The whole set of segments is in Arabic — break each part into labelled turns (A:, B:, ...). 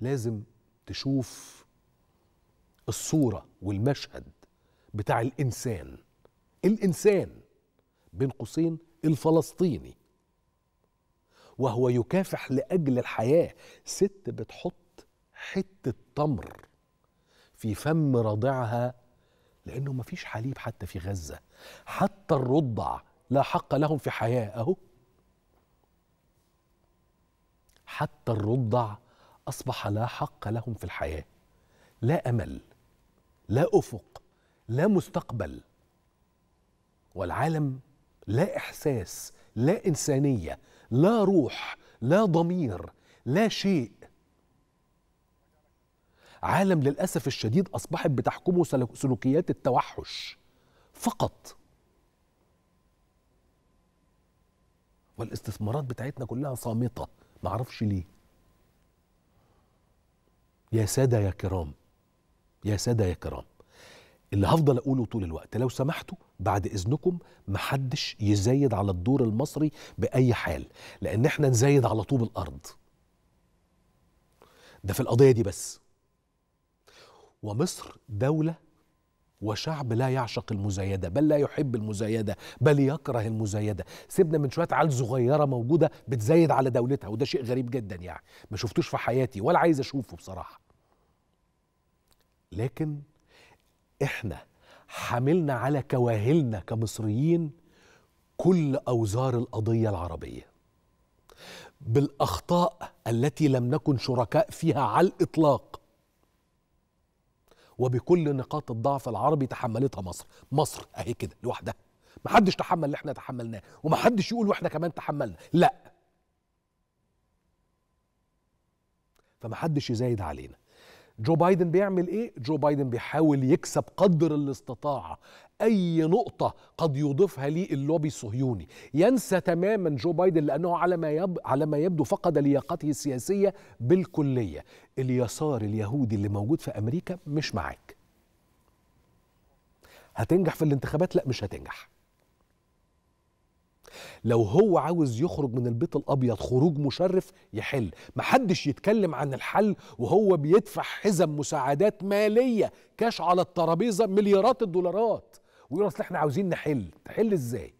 A: لازم تشوف الصوره والمشهد بتاع الانسان الانسان بين قوسين الفلسطيني وهو يكافح لاجل الحياه ست بتحط حته تمر في فم رضعها لانه مفيش حليب حتى في غزه حتى الرضع لا حق لهم في حياه اهو حتى الرضع اصبح لا حق لهم في الحياه لا امل لا افق لا مستقبل والعالم لا احساس لا انسانيه لا روح لا ضمير لا شيء عالم للاسف الشديد اصبحت بتحكمه سلوكيات التوحش فقط والاستثمارات بتاعتنا كلها صامته معرفش ليه يا سادة يا كرام يا سادة يا كرام اللي هفضل اقوله طول الوقت لو سمحتوا بعد اذنكم محدش يزايد على الدور المصري باي حال لان احنا نزايد على طوب الارض ده في القضيه دي بس ومصر دوله وشعب لا يعشق المزايده بل لا يحب المزايده بل يكره المزايده سيبنا من شويه عيال صغيره موجوده بتزايد على دولتها وده شيء غريب جدا يعني ما شفتوش في حياتي ولا عايز اشوفه بصراحه لكن احنا حملنا على كواهلنا كمصريين كل اوزار القضيه العربيه بالاخطاء التي لم نكن شركاء فيها على الاطلاق وبكل نقاط الضعف العربي تحملتها مصر مصر اهي كده لوحدها محدش تحمل اللي احنا تحملناه ومحدش يقول واحنا كمان تحملنا لا فمحدش يزايد علينا جو بايدن بيعمل ايه جو بايدن بيحاول يكسب قدر الاستطاعه اي نقطه قد يضيفها لي اللوبي الصهيوني ينسى تماما جو بايدن لانه على ما يب... على ما يبدو فقد لياقته السياسيه بالكليه اليسار اليهودي اللي موجود في امريكا مش معاك هتنجح في الانتخابات لا مش هتنجح لو هو عاوز يخرج من البيت الابيض خروج مشرف يحل محدش يتكلم عن الحل وهو بيدفع حزم مساعدات ماليه كاش على الترابيزه مليارات الدولارات ويقول اصل احنا عاوزين نحل تحل ازاي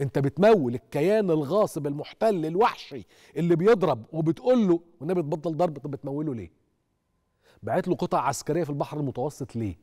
A: انت بتمول الكيان الغاصب المحتل الوحشي اللي بيضرب وبتقول له والنبي تبطل ضرب طب بتموله ليه بعت له قطع عسكريه في البحر المتوسط ليه